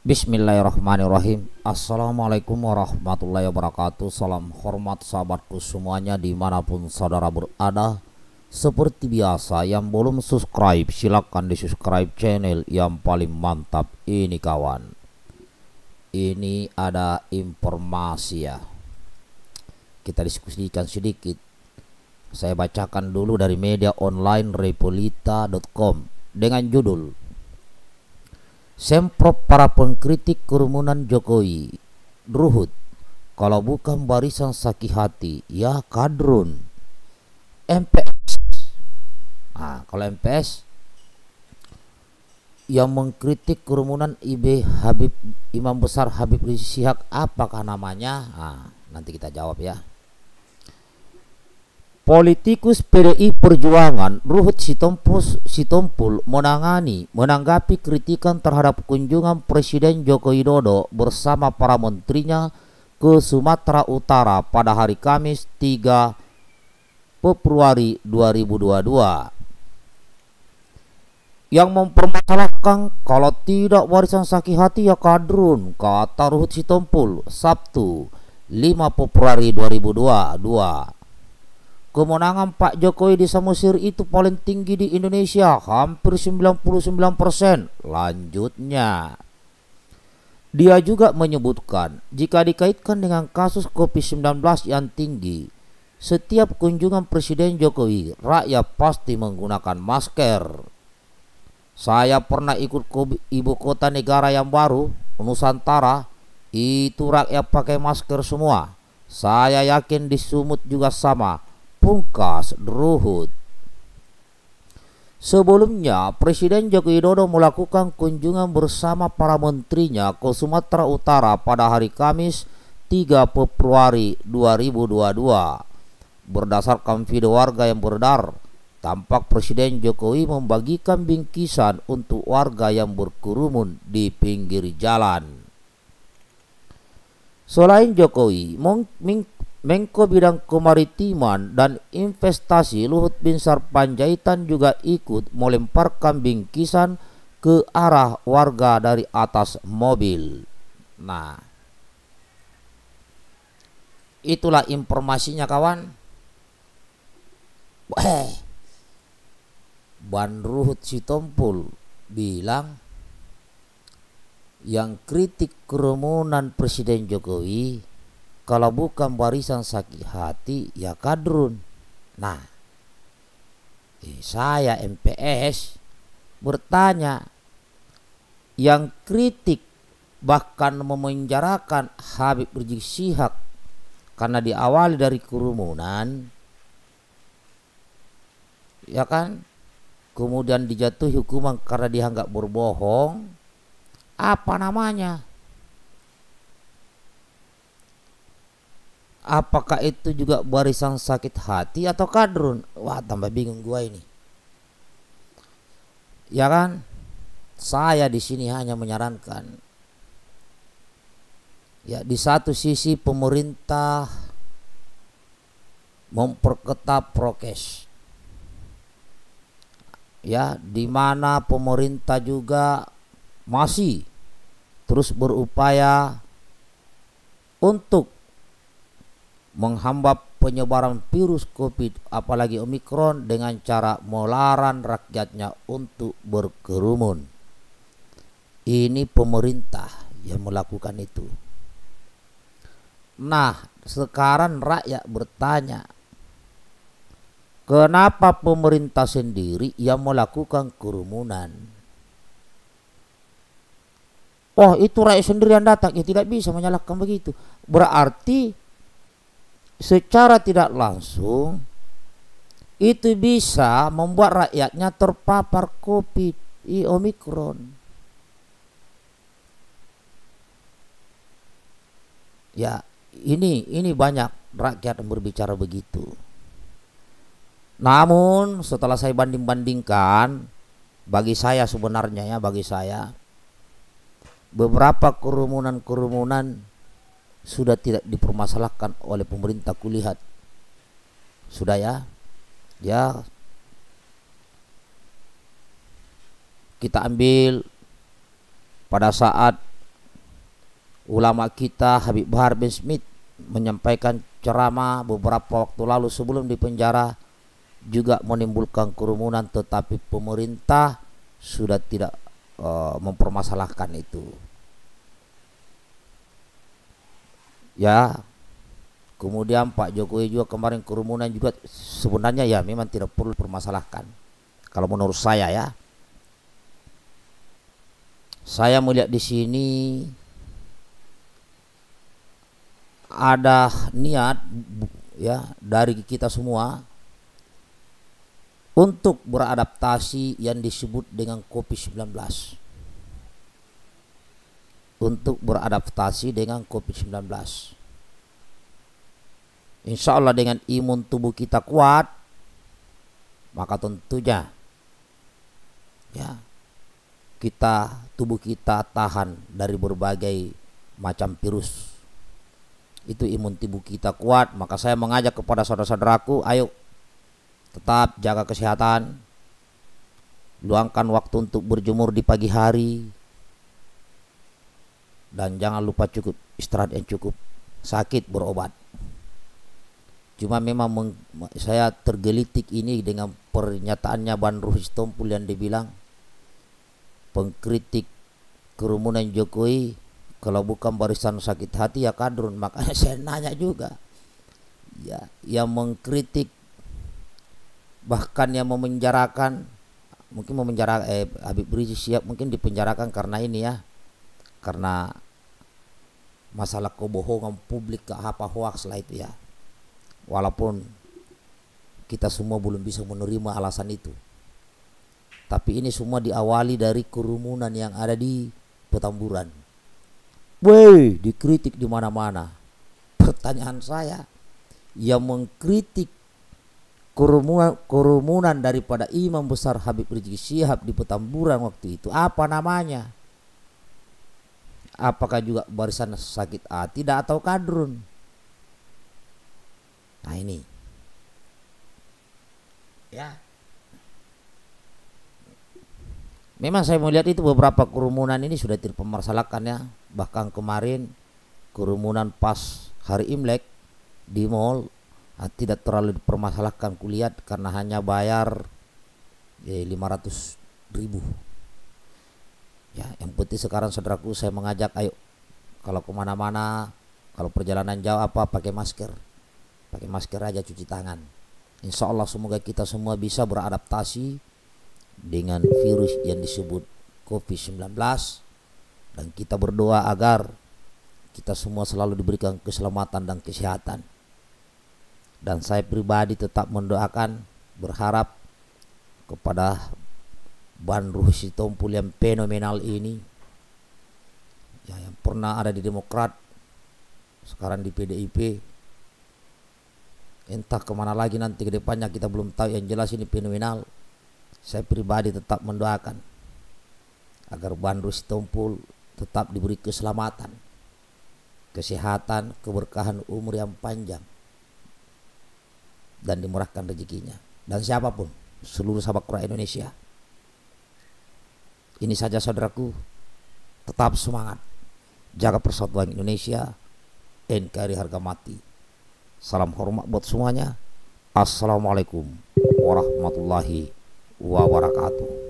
Bismillahirrahmanirrahim Assalamualaikum warahmatullahi wabarakatuh Salam hormat sahabatku semuanya dimanapun saudara berada Seperti biasa yang belum subscribe silahkan di subscribe channel yang paling mantap ini kawan Ini ada informasi ya Kita diskusikan sedikit Saya bacakan dulu dari media online repolita.com Dengan judul Semprot para pengkritik kerumunan Jokowi. Ruhut, kalau bukan barisan sakit hati, ya kadrun. MPS. Nah, kalau MPS yang mengkritik kerumunan IB Habib Imam Besar Habib Rizik Syihab, apakah namanya? Nah, nanti kita jawab ya. Politikus PDI Perjuangan Ruhut Sitompul, Sitompul menangani menanggapi kritikan terhadap kunjungan Presiden Joko Widodo bersama para menterinya ke Sumatera Utara pada hari Kamis 3 Februari 2022 yang mempermasalahkan kalau tidak warisan sakit hati ya kadrun kata Ruhut Sitompul Sabtu 5 Februari 2022 Kemenangan Pak Jokowi di Samosir itu paling tinggi di Indonesia, hampir 99%. Lanjutnya. Dia juga menyebutkan, jika dikaitkan dengan kasus COVID-19 yang tinggi, setiap kunjungan Presiden Jokowi, rakyat pasti menggunakan masker. Saya pernah ikut ibu kota negara yang baru, Nusantara, itu rakyat pakai masker semua. Saya yakin di Sumut juga sama pungkas Ruhut. Sebelumnya, Presiden Joko Widodo melakukan kunjungan bersama para menterinya ke Sumatera Utara pada hari Kamis 3 Februari 2022. Berdasarkan video warga yang beredar, tampak Presiden Jokowi membagikan bingkisan untuk warga yang berkerumun di pinggir jalan. Selain Jokowi, Mengko Bidang Kemaritiman dan Investasi Luhut Binsar Panjaitan juga ikut melemparkan bingkisan ke arah warga dari atas mobil. Nah, itulah informasinya kawan. Ban Ruhut Sitompul bilang yang kritik kerumunan Presiden Jokowi kalau bukan warisan sakit hati ya kadrun nah eh, saya MPS bertanya yang kritik bahkan memenjarakan Habib Rizik Syihab karena diawali dari kerumunan ya kan kemudian dijatuhi hukuman karena dianggap berbohong apa namanya apakah itu juga barisan sakit hati atau kadrun wah tambah bingung gua ini ya kan saya di sini hanya menyarankan ya di satu sisi pemerintah memperketat prokes ya di mana pemerintah juga masih terus berupaya untuk menghambat penyebaran virus COVID apalagi Omikron dengan cara melarang rakyatnya untuk berkerumun. Ini pemerintah yang melakukan itu. Nah, sekarang rakyat bertanya, kenapa pemerintah sendiri yang melakukan kerumunan? Oh, itu rakyat sendiri yang datang, ya tidak bisa menyalahkan begitu. Berarti secara tidak langsung itu bisa membuat rakyatnya terpapar COVID i Omikron. Ya, ini ini banyak rakyat yang berbicara begitu. Namun setelah saya banding-bandingkan bagi saya sebenarnya ya bagi saya beberapa kerumunan-kerumunan sudah tidak dipermasalahkan oleh pemerintah kulihat sudah ya ya kita ambil pada saat ulama kita Habib Bahar bin Smith menyampaikan ceramah beberapa waktu lalu sebelum dipenjara juga menimbulkan kerumunan tetapi pemerintah sudah tidak uh, mempermasalahkan itu ya kemudian Pak Jokowi juga kemarin kerumunan juga sebenarnya ya memang tidak perlu permasalahkan kalau menurut saya ya saya melihat di sini ada niat ya dari kita semua untuk beradaptasi yang disebut dengan COVID-19 untuk beradaptasi dengan COVID-19. Insya Allah dengan imun tubuh kita kuat, maka tentunya ya kita tubuh kita tahan dari berbagai macam virus. Itu imun tubuh kita kuat, maka saya mengajak kepada saudara-saudaraku, ayo tetap jaga kesehatan, luangkan waktu untuk berjemur di pagi hari, dan jangan lupa cukup istirahat yang cukup sakit berobat cuma memang saya tergelitik ini dengan pernyataannya Ruhis Tompul yang dibilang pengkritik kerumunan Jokowi kalau bukan barisan sakit hati ya kadrun makanya saya nanya juga ya yang mengkritik bahkan yang memenjarakan mungkin memenjarakan eh Habib Rizik siap mungkin dipenjarakan karena ini ya karena masalah kebohongan publik ke apa hoax lah itu ya walaupun kita semua belum bisa menerima alasan itu tapi ini semua diawali dari kerumunan yang ada di petamburan Woi, dikritik di mana-mana. Pertanyaan saya, yang mengkritik kerumunan, kerumunan daripada imam besar Habib Rizik Syihab di Petamburan waktu itu, apa namanya? apakah juga barisan sakit hati atau kadrun nah ini ya memang saya melihat itu beberapa kerumunan ini sudah dipermasalahkan ya bahkan kemarin kerumunan pas hari Imlek di mall ah, tidak terlalu dipermasalahkan kulihat karena hanya bayar eh, 500 ribu ya yang penting sekarang saudaraku saya mengajak ayo kalau kemana-mana kalau perjalanan jauh apa pakai masker pakai masker aja cuci tangan insya Allah semoga kita semua bisa beradaptasi dengan virus yang disebut COVID-19 dan kita berdoa agar kita semua selalu diberikan keselamatan dan kesehatan dan saya pribadi tetap mendoakan berharap kepada si Sitompul yang fenomenal ini ya, yang pernah ada di Demokrat sekarang di PDIP entah kemana lagi nanti ke depannya kita belum tahu yang jelas ini fenomenal saya pribadi tetap mendoakan agar si Sitompul tetap diberi keselamatan kesehatan keberkahan umur yang panjang dan dimurahkan rezekinya dan siapapun seluruh sahabat Quran Indonesia ini saja saudaraku, tetap semangat. Jaga persatuan Indonesia, NKRI harga mati. Salam hormat buat semuanya. Assalamualaikum warahmatullahi wabarakatuh.